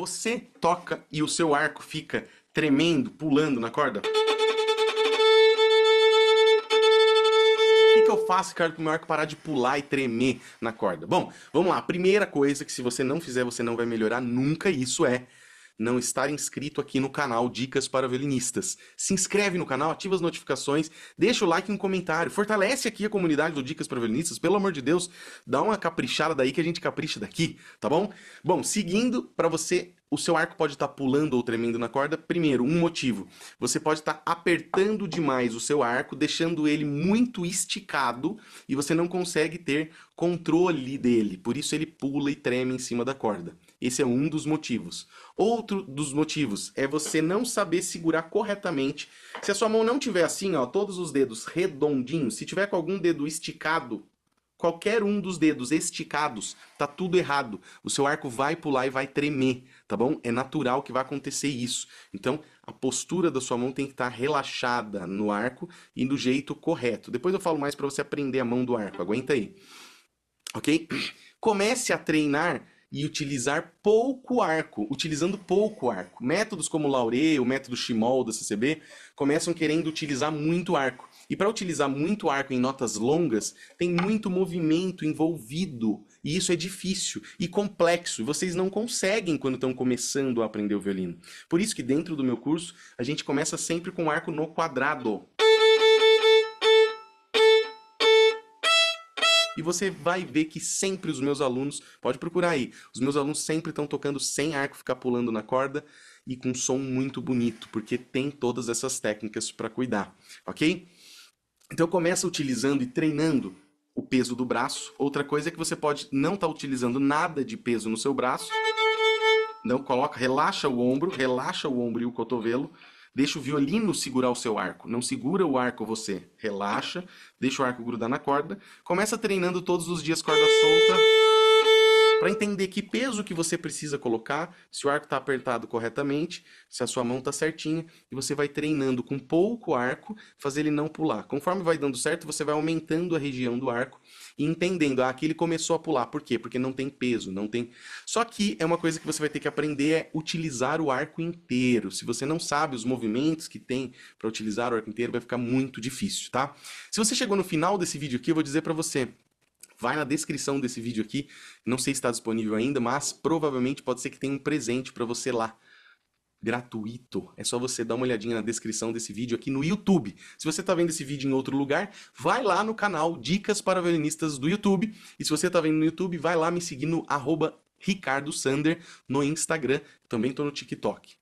Você toca e o seu arco fica tremendo, pulando na corda? eu faço, cara, pro meu arco parar de pular e tremer na corda? Bom, vamos lá. A primeira coisa que se você não fizer, você não vai melhorar nunca, isso é não estar inscrito aqui no canal Dicas para Violinistas. Se inscreve no canal, ativa as notificações, deixa o like e um comentário. Fortalece aqui a comunidade do Dicas para Violinistas, pelo amor de Deus, dá uma caprichada daí que a gente capricha daqui, tá bom? Bom, seguindo para você o seu arco pode estar tá pulando ou tremendo na corda. Primeiro, um motivo. Você pode estar tá apertando demais o seu arco, deixando ele muito esticado e você não consegue ter controle dele. Por isso ele pula e treme em cima da corda. Esse é um dos motivos. Outro dos motivos é você não saber segurar corretamente. Se a sua mão não tiver assim, ó, todos os dedos redondinhos, se tiver com algum dedo esticado, qualquer um dos dedos esticados, tá tudo errado. O seu arco vai pular e vai tremer, tá bom? É natural que vai acontecer isso. Então, a postura da sua mão tem que estar tá relaxada no arco e do jeito correto. Depois eu falo mais para você aprender a mão do arco. Aguenta aí. OK? Comece a treinar e utilizar pouco arco, utilizando pouco arco. Métodos como o Laure, o método Shimol da CCB, começam querendo utilizar muito arco. E para utilizar muito arco em notas longas, tem muito movimento envolvido. E isso é difícil e complexo. Vocês não conseguem quando estão começando a aprender o violino. Por isso que dentro do meu curso, a gente começa sempre com arco no quadrado. e você vai ver que sempre os meus alunos, pode procurar aí, os meus alunos sempre estão tocando sem arco ficar pulando na corda e com um som muito bonito, porque tem todas essas técnicas para cuidar, ok? Então começa utilizando e treinando o peso do braço. Outra coisa é que você pode não estar tá utilizando nada de peso no seu braço. Não coloca, relaxa o ombro, relaxa o ombro e o cotovelo Deixa o violino segurar o seu arco. Não segura o arco você. Relaxa, deixa o arco grudar na corda. Começa treinando todos os dias corda solta para entender que peso que você precisa colocar, se o arco está apertado corretamente, se a sua mão está certinha, e você vai treinando com pouco arco, fazer ele não pular. Conforme vai dando certo, você vai aumentando a região do arco e entendendo, ah, aqui ele começou a pular, por quê? Porque não tem peso, não tem... Só que é uma coisa que você vai ter que aprender é utilizar o arco inteiro. Se você não sabe os movimentos que tem para utilizar o arco inteiro, vai ficar muito difícil, tá? Se você chegou no final desse vídeo aqui, eu vou dizer para você, Vai na descrição desse vídeo aqui, não sei se está disponível ainda, mas provavelmente pode ser que tenha um presente para você lá gratuito. É só você dar uma olhadinha na descrição desse vídeo aqui no YouTube. Se você está vendo esse vídeo em outro lugar, vai lá no canal Dicas para Violinistas do YouTube. E se você está vendo no YouTube, vai lá me seguir no arroba Ricardo Sander no Instagram. Também estou no TikTok.